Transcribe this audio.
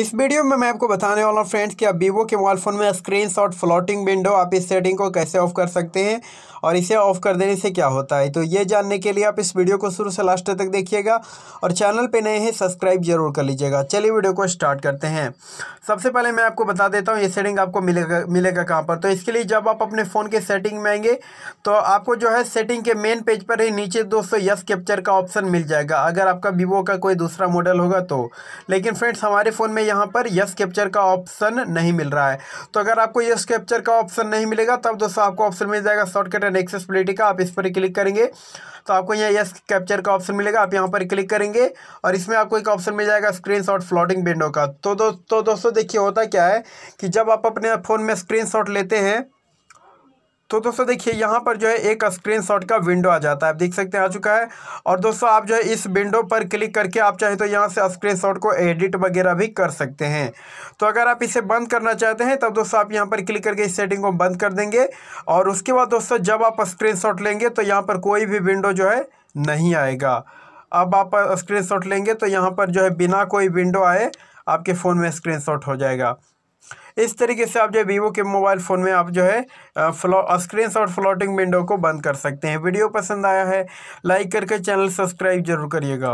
इस वीडियो में मैं आपको बताने वाला हूँ फ्रेंड्स कि आप वीवो के मोबाइल फ़ोन में स्क्रीन शॉट फ्लोटिंग विंडो आप इस सेटिंग को कैसे ऑफ कर सकते हैं और इसे ऑफ कर देने से क्या होता है तो ये जानने के लिए आप इस वीडियो को शुरू से लास्ट तक देखिएगा और चैनल पे नए हैं सब्सक्राइब जरूर कर लीजिएगा चलिए वीडियो को स्टार्ट करते हैं सबसे पहले मैं आपको बता देता हूँ ये सेटिंग आपको मिलेगा मिलेगा कहाँ पर तो इसके लिए जब आप अपने फ़ोन के सेटिंग में आएंगे तो आपको जो है सेटिंग के मेन पेज पर ही नीचे दोस्तों यस कैप्चर का ऑप्शन मिल जाएगा अगर आपका वीवो का कोई दूसरा मॉडल होगा तो लेकिन फ्रेंड्स हमारे फ़ोन में हमें यहाँ पर यस कैप्चर का ऑप्शन नहीं मिल रहा है तो अगर आपको यस कैप्चर का ऑप्शन नहीं मिलेगा तब दोस्तों आपको ऑप्शन मिल जाएगा शॉर्टकट एंड एक्सेसबिलिटी का आप इस पर क्लिक करेंगे तो आपको यहाँ यस कैप्चर का ऑप्शन मिलेगा आप यहाँ पर क्लिक करेंगे और इसमें आपको एक ऑप्शन मिल जाएगा स्क्रीन शॉट फ्लोटिंग विंडो का तो, तो दोस्तों देखिए होता क्या है कि जब आप अपने फ़ोन में स्क्रीन लेते हैं तो दोस्तों देखिए यहाँ पर जो है एक स्क्रीनशॉट का विंडो आ जाता है आप देख सकते हैं आ चुका है और दोस्तों आप जो है इस विंडो पर क्लिक करके आप चाहे तो यहाँ से स्क्रीनशॉट को एडिट वगैरह भी कर सकते हैं तो अगर आप इसे बंद करना चाहते हैं तब दोस्तों आप यहाँ पर क्लिक करके इस सेटिंग को बंद कर देंगे और उसके बाद दोस्तों जब आप शॉट लेंगे तो यहाँ पर कोई भी विंडो जो है नहीं आएगा अब आप शॉट लेंगे तो यहाँ पर जो है बिना कोई विंडो आए आपके फ़ोन में शॉट हो जाएगा इस तरीके से आप जो है वीवो के मोबाइल फ़ोन में आप जो है flow screenshot floating window को बंद कर सकते हैं वीडियो पसंद आया है लाइक करके चैनल सब्सक्राइब जरूर करिएगा